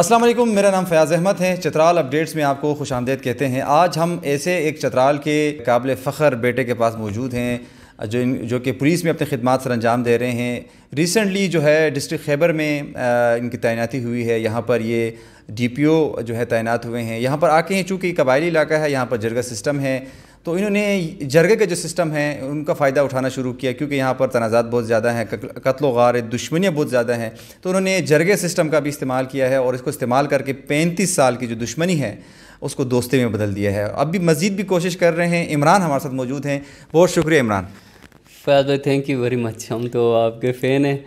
असलम मेरा नाम फयाज़ अहमद है चतराल अपडेट्स में आपको खुश आमदेद कहते हैं आज हम ऐसे एक चतराल के काबिल फ़ख्र बेटे के पास मौजूद हैं जो जो कि पुलिस में अपने खदमात सर अंजाम दे रहे हैं रिसेंटली जो है डिस्ट्रिक्ट खैबर में आ, इनकी तैनाती हुई है यहाँ पर ये डी पी ओ जो है तैनात हुए हैं यहाँ पर आके हैं चूँकि कबायली इलाका है यहाँ पर जरगा सिस्टम है तो इन्होंने जरगे का जो सिस्टम है उनका फ़ायदा उठाना शुरू किया क्योंकि यहाँ पर तनाज़ात बहुत ज़्यादा हैं कत्ल गार दुश्मनियाँ बहुत ज़्यादा हैं तो उन्होंने जरगे सिस्टम का भी इस्तेमाल किया है और इसको इस्तेमाल करके पैंतीस साल की जो दुश्मनी है उसको दोस्ती में बदल दिया है अब भी मज़ीद भी कोशिश कर रहे हैं इमरान हमारे साथ मौजूद हैं बहुत शुक्रिया इमरान फैज़ भाई थैंक यू वेरी मच हम तो आपके फ़ैन हैं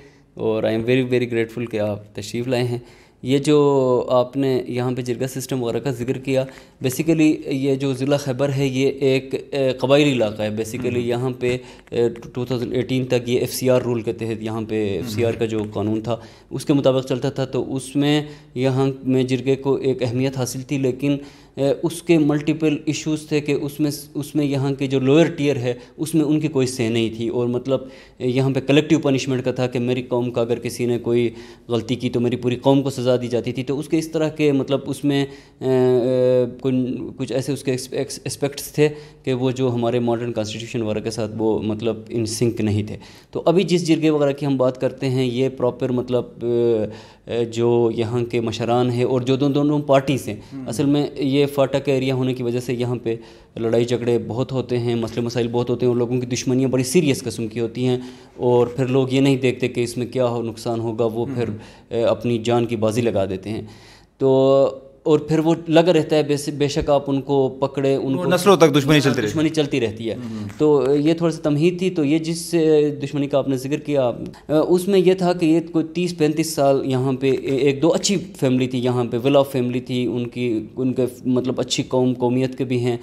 और I am very very grateful कि आप तशरीफ़ लाए हैं ये जो आपने यहाँ पे जिरगा सिस्टम वगैरह का जिक्र किया बेसिकली ये जो ज़िला खैबर है ये एक कबायली इलाका है बेसिकली हम्म। यहाँ पे 2018 तक ये एफसीआर रूल के तहत यहाँ पे एफसीआर हम्म। का जो कानून था उसके मुताबिक चलता था तो उसमें यहाँ में जिरगे को एक अहमियत हासिल थी लेकिन उसके मल्टीपल इश्यूज थे कि उसमें उसमें यहाँ के जो लोअर टीयर है उसमें उनकी कोई से नहीं थी और मतलब यहाँ पे कलेक्टिव पनिशमेंट का था कि मेरी कौम का अगर किसी ने कोई गलती की तो मेरी पूरी कौम को सज़ा दी जाती थी तो उसके इस तरह के मतलब उसमें कुछ ऐसे उसके एस्पेक्ट्स थे कि वो जो हमारे मॉडर्न कॉन्स्टिट्यूशन वगैरह के साथ वो मतलब इन सिंक नहीं थे तो अभी जिस जिरगे वगैरह की हम बात करते हैं ये प्रॉपर मतलब जो यहाँ के मशरान है और जो दोनों दोनों पार्टीज़ हैं हम्म। असल में ये फाटा फाटक एरिया होने की वजह से यहाँ पे लड़ाई झगड़े बहुत होते हैं मसले मसाइल बहुत होते हैं और लोगों की दुश्मनियाँ बड़ी सीरियस कस्म की होती हैं और फिर लोग ये नहीं देखते कि इसमें क्या हो नुकसान होगा वो फिर हम्म। अपनी जान की बाजी लगा देते हैं तो और फिर वो लगा रहता है बेशक आप उनको पकड़े उनको नस्लों तक दुश्मनी चलती दुश्मनी चलती रहती है हम्म, हम्म। तो ये थोड़ा सा तमहीद थी तो ये जिस दुश्मनी का आपने जिक्र किया उसमें यह था कि ये कोई तीस पैंतीस साल यहाँ पे एक दो अच्छी फैमिली थी यहाँ पे वेल ऑफ फैमिली थी उनकी उनके मतलब अच्छी कौम कौमियत के भी हैं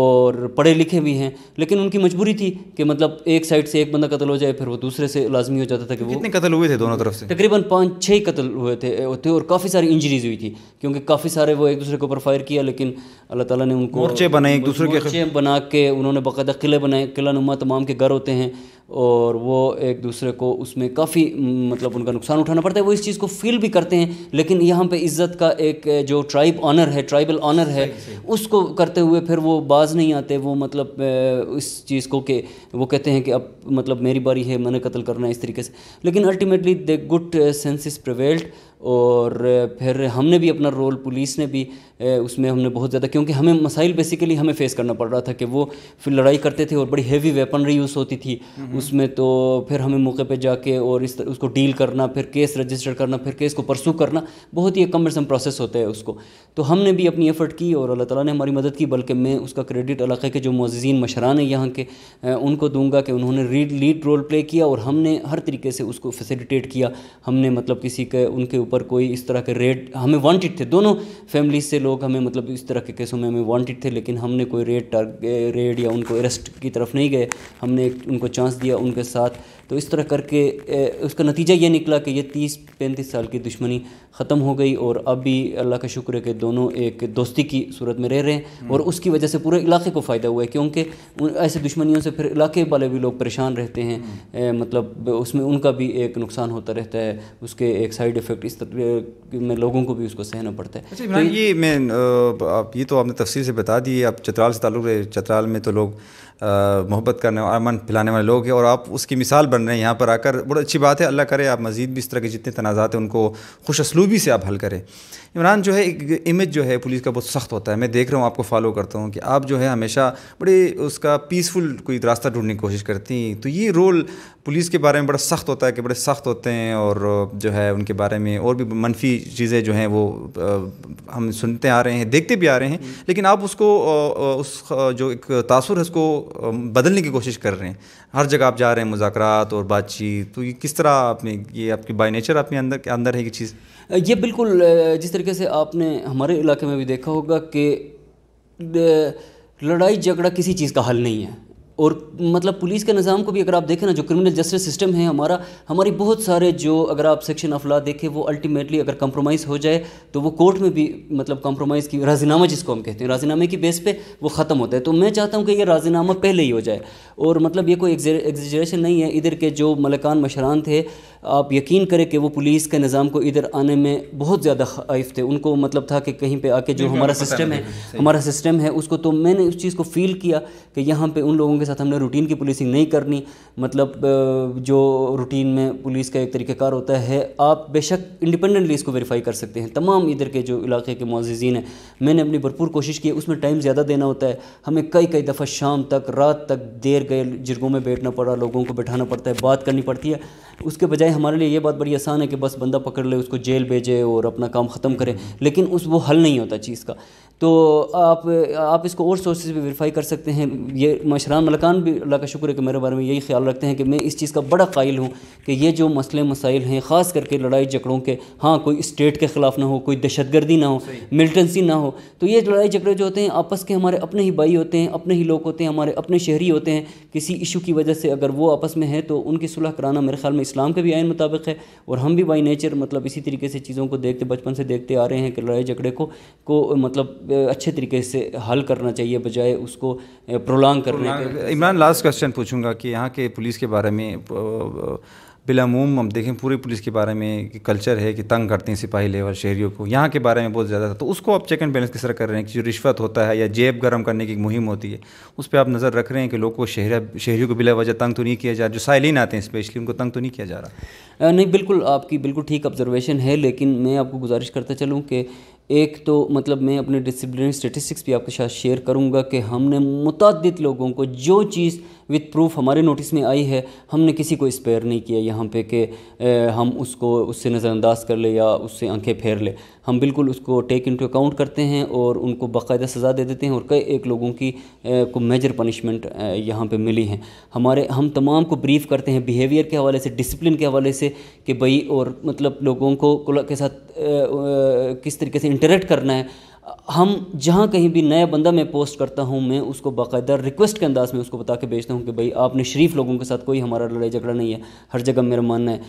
और पढ़े लिखे भी हैं लेकिन उनकी मजबूरी थी कि मतलब एक साइड से एक बंदा कत्ल हो जाए फिर वो दूसरे से लाजमी हो जाता था कि वो कितने कत्ल हुए थे दोनों तरफ से तकरीबन पाँच छः ही कत्ल हुए थे होते और काफ़ी सारी इंजरीज हुई थी क्योंकि काफ़ी सारे वो एक दूसरे के ऊपर फायर किया लेकिन अल्लाह ताला ने उनको मोर्चे बनाए एक दूसरे के बना के उन्होंने बाकायदा किले बनाए किला नुमा तमाम के घर होते हैं और वो एक दूसरे को उसमें काफ़ी मतलब उनका नुकसान उठाना पड़ता है वो इस चीज़ को फील भी करते हैं लेकिन यहाँ पे इज़्ज़त का एक जो ट्राइब ऑनर है ट्राइबल ऑनर है उसको करते हुए फिर वो बाज नहीं आते वो मतलब इस चीज़ को के वो कहते हैं कि अब मतलब मेरी बारी है मैंने कत्ल करना है इस तरीके से लेकिन ultimately the good senses prevailed और फिर हमने भी अपना रोल पुलिस ने भी उसमें हमने बहुत ज़्यादा क्योंकि हमें मसाइल बेसिकली हमें फेस करना पड़ रहा था कि वो फिर लड़ाई करते थे और बड़ी हेवी वेपनरी यूज़ होती थी उसमें तो फिर हमें मौके पे जाके और इस उसको डील करना फिर केस रजिस्टर करना फिर केस को परसू करना बहुत ही कमरसम प्रोसेस होता है उसको तो हमने भी अपनी एफ़र्ट की और अल्लाह तला ने हमारी मदद की बल्कि मैं उसका क्रेडिट इलाके के जो मोजीन मशरान हैं यहाँ के उनको दूँगा कि उन्होंने रीड लीड रोल प्ले किया और हमने हर तरीके से उसको फैसिलिटेट किया हमने मतलब किसी के उनके ऊपर कोई इस तरह के रेड हमें वांटेड थे दोनों फैमिली से लोग हमें मतलब इस तरह के केसों में हमें वांटेड थे लेकिन हमने कोई रेड रेड या उनको अरेस्ट की तरफ नहीं गए हमने उनको चांस दिया उनके साथ तो इस तरह करके उसका नतीजा ये निकला कि ये तीस पैंतीस साल की दुश्मनी ख़त्म हो गई और अब भी अल्लाह का शुक्र है कि दोनों एक दोस्ती की सूरत में रह रहे हैं हम्म। और उसकी वजह से पूरे इलाके को फ़ायदा हुआ है क्योंकि ऐसे दुश्मनियों से फिर इलाके वाले भी लोग परेशान रहते हैं हम्म। मतलब उसमें उनका भी एक नुकसान होता रहता है उसके एक साइड इफ़ेक्ट इस में लोगों को भी उसको सहना पड़ता है अच्छा तो ये मैं आप ये तो आपने तफसील से बता दी आप चतराल से ताल्लुक़ चतराल में तो लोग मोहब्बत करने वाले अमन फैलाने वाले लोग हैं और आप उसकी मिसाल बन रहे हैं यहाँ पर आकर बड़ी अच्छी बात है अल्लाह करे आप मज़ीद भी इस तरह के जितने तनाज़ात हैं उनको खुश असलूबी से आप हल करें इमरान जो है एक इमेज जो है पुलिस का बहुत सख्त होता है मैं देख रहा हूँ आपको फॉलो करता हूँ कि आप जो है हमेशा बड़े उसका पीसफुल कोई रास्ता ढूंढने की कोशिश करती हैं तो ये रोल पुलिस के बारे में बड़ा सख्त होता है कि बड़े सख्त होते हैं और जो है उनके बारे में और भी मनफी चीज़ें जो हैं वो हम सुनते आ रहे हैं देखते भी आ रहे हैं लेकिन आप उसको उस जो एक तासर है उसको बदलने की कोशिश कर रहे हैं हर जगह आप जा रहे हैं मुजाकर और बातचीत तो ये किस तरह आपने ये आपकी बाई नेचर आपके अंदर के अंदर है ये चीज़ ये बिल्कुल जिस तरीके से आपने हमारे इलाके में भी देखा होगा कि लड़ाई झगड़ा किसी चीज़ का हल नहीं है और मतलब पुलिस के निज़ाम को भी अगर आप देखें ना जो क्रिमिनल जस्टिस सिस्टम है हमारा हमारी बहुत सारे जो अगर आप सेक्शन ऑफ लॉ देखें वो अल्टीमेटली अगर कंप्रोमाइज़ हो जाए तो वो कोर्ट में भी मतलब कंप्रोमाइज़ की राजीनामा जिसको हम कहते हैं राजीनामे की बेस पे वो ख़त्म होता है तो मैं चाहता हूँ कि ये राजीनामा पहले ही हो जाए और मतलब ये कोई एग्जेशन नहीं है इधर के जो मलकान मशरान थे आप यकीन करें कि वो पुलिस के निज़ाम को इधर आने में बहुत ज़्यादा खाइफ थे उनको मतलब था कि कहीं पर आके जो हमारा सिस्टम है हमारा सिस्टम है उसको तो मैंने उस चीज़ को फील किया कि यहाँ पर उन लोगों के साथ हमने रूटीन की पुलिसिंग नहीं करनी मतलब जो रूटीन में पुलिस का एक तरीकेकार होता है आप बेशक इंडिपेंडेंटली इसको वेरीफाई कर सकते हैं तमाम इधर के जो इलाके के मुआजीन हैं मैंने अपनी भरपूर कोशिश की उसमें टाइम ज़्यादा देना होता है हमें कई कई दफ़ा शाम तक रात तक देर गए जिरगों में बैठना पड़ा लोगों को बैठाना पड़ता है बात करनी पड़ती है उसके बजाय हमारे लिए ये बात बड़ी आसान है कि बस बंदा पकड़ ले उसको जेल भेजे और अपना काम ख़त्म करें लेकिन उस वो हल नहीं होता चीज़ का तो आप आप इसको और सोर्सेज भी वेरीफाई कर सकते हैं ये मशरान मलकान भी अल्लाह का शुक्र है कि मेरे बारे में यही ख्याल रखते हैं कि मैं इस चीज़ का बड़ा कायल हूँ कि ये जो मसले मसाइल हैं ख़ास करके लड़ाई झगड़ों के हाँ कोई स्टेट के ख़िलाफ़ ना हो कोई दहशतगर्दी ना हो मिलिटेंसी ना हो तो ये लड़ाई झगड़े जो होते हैं आपस के हमारे अपने ही भाई होते हैं अपने ही लोग होते हैं हमारे अपने शहरी होते हैं किसी इशू की वजह से अगर वो आपस में है तो उनकी सुलह कराना मेरे ख्याल में इस्लाम के भी आयन मुताबिक है और हम भी बाई नेचर मतलब इसी तरीके से चीज़ों को देखते बचपन से देखते आ रहे हैं कि लड़ाई झगड़े को को मतलब अच्छे तरीके से हल करना चाहिए बजाय उसको प्रोलॉन्ग करने के इमरान लास्ट क्वेश्चन पूछूंगा कि यहाँ के पुलिस के बारे में बिलामूम हम देखें पूरी पुलिस के बारे में कि कल्चर है कि तंग करते हैं सिपाही लेवल शहरियों को यहाँ के बारे में बहुत ज़्यादा था तो उसको आप चेक एंड बैलेंस किस तरह कर रहे हैं कि जो रिश्वत होता है या जेब गर्म करने की मुहिम होती है उस पर आप नज़र रख रहे हैं कि लोग को शहर शहरियों को बिला वजह तंग तो नहीं किया जा रहा जो साइलिन आते हैं स्पेशली उनको तंग तो नहीं किया जा रहा नहीं बिल्कुल आपकी बिल्कुल ठीक ऑब्जर्वेशन है लेकिन मैं आपको गुजारिश करता चलूँ कि एक तो मतलब मैं अपने डिसिप्लिन स्टेटिस्टिक्स भी आपके साथ शेयर करूँगा कि हमने मुतद लोगों को जो चीज़ विथ प्रूफ हमारे नोटिस में आई है हमने किसी को स्पेयर नहीं किया यहाँ पे कि हम उसको उससे नज़रअंदाज कर ले या उससे आंखें फेर ले हम बिल्कुल उसको टेक इनटू अकाउंट करते हैं और उनको बाकायदा सज़ा दे देते हैं और कई एक लोगों की को मेजर पनिशमेंट यहाँ पे मिली है हमारे हम तमाम को ब्रीफ करते हैं बिहेवियर के हवाले से डिसिप्लिन के हवाले से कि भई और मतलब लोगों को के साथ किस तरीके से इंटरेक्ट करना है हम जहाँ कहीं भी नया बंदा मैं पोस्ट करता हूँ मैं उसको बाकायदा रिक्वेस्ट के अंदाज़ में उसको बता के भेजता हूँ कि भाई आपने शरीफ लोगों के साथ कोई हमारा लड़ाई झगड़ा नहीं है हर जगह मेरा मानना है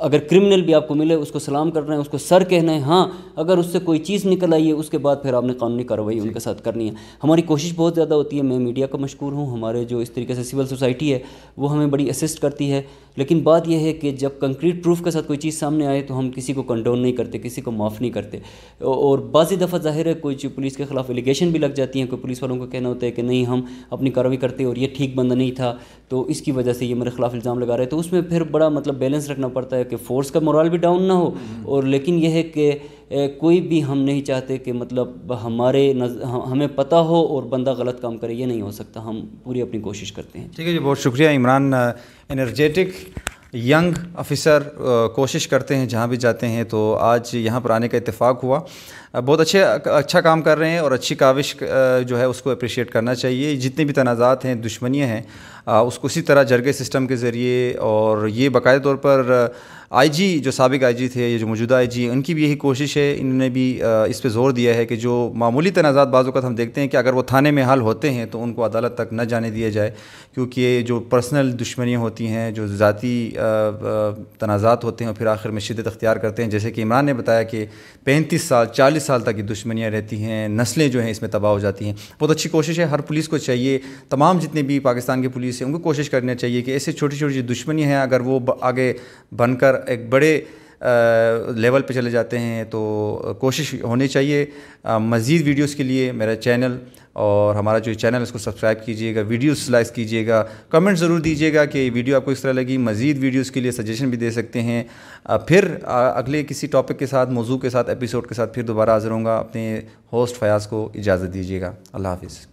अगर क्रिमिनल भी आपको मिले उसको सलाम करना है उसको सर कहना है हाँ अगर उससे कोई चीज़ निकल आई है उसके बाद फिर आपने कानूनी कार्रवाई उनके साथ करनी है हमारी कोशिश बहुत ज़्यादा होती है मैं मीडिया का मशहूर हूँ हमारे जो इस तरीके से सिविल सोसाइटी है वो हमें बड़ी असिस्ट करती है लेकिन बात यह है कि जब कंक्रीट प्रूफ के साथ कोई चीज़ सामने आए तो हम किसी को कंडोन नहीं करते किसी को माफ़ नहीं करते और बाज़ी दफ़ा जाहिर है कोई पुलिस के खिलाफ एलिगेशन भी लग जाती हैं कोई पुलिस वालों को कहना होता है कि नहीं हम अपनी कार्रवाई करते और ये ठीक बंदा नहीं था तो इसकी वजह से ये मेरे खिलाफ इल्ज़ाम लगा रहे तो उसमें फिर बड़ा मतलब बैलेंस रखना पड़ता है है कि फोर्स का मोरल भी डाउन ना हो हम्म। और लेकिन यह है कि कोई भी हम नहीं चाहते कि मतलब हमारे हमें पता हो और बंदा गलत काम करे ये नहीं हो सकता हम पूरी अपनी कोशिश करते हैं ठीक है जी बहुत शुक्रिया इमरान एनर्जेटिक यंग ऑफिसर कोशिश करते हैं जहाँ भी जाते हैं तो आज यहाँ पर आने का इतफाक़ हुआ बहुत अच्छे अच्छा काम कर रहे हैं और अच्छी काविश जो है उसको अप्रिशिएट करना चाहिए जितने भी तनाज़ात हैं दुश्मनियाँ हैं उसको उसी तरह जरगे सिस्टम के ज़रिए और ये बाकायदे तौर पर आईजी जो सबक आईजी थे ये जो मौजूदा आईजी उनकी भी यही कोशिश है इन्होंने भी इस पर ज़ोर दिया है कि जो मामूली तनाज़ात बाज़त हम देखते हैं कि अगर वो थाने में हल होते हैं तो उनको अदालत तक न जाने दिया जाए क्योंकि जो पर्सनल दुश्मनियाँ होती हैं जो ज़ाती तनाज़ात होते हैं फिर आखिर में शिदत अख्तियार करते हैं जैसे कि इमरान ने बताया कि पैंतीस साल चालीस साल तक की दुश्मनियाँ रहती हैं नस्लें जो हैं इसमें तबाह हो जाती हैं बहुत अच्छी कोशिश है हर पुलिस को चाहिए तमाम जितने भी पाकिस्तान की पुलिस है उनको कोशिश करनी चाहिए कि ऐसे छोटी छोटी जो दुश्मनियाँ हैं अगर वो आगे बनकर एक बड़े लेवल पे चले जाते हैं तो कोशिश होनी चाहिए मज़ीद वीडियोस के लिए मेरा चैनल और हमारा जो चैनल उसको सब्सक्राइब कीजिएगा वीडियो लाइक कीजिएगा कमेंट ज़रूर दीजिएगा कि वीडियो आपको इस तरह लगी मज़ीद वीडियोस के लिए सजेशन भी दे सकते हैं फिर अगले किसी टॉपिक के साथ मौजू के साथ एपिसोड के साथ फिर दोबारा हाजिर होंगे अपने होस्ट फयाज़ को इजाज़त दीजिएगा अल्लाह हाफिज़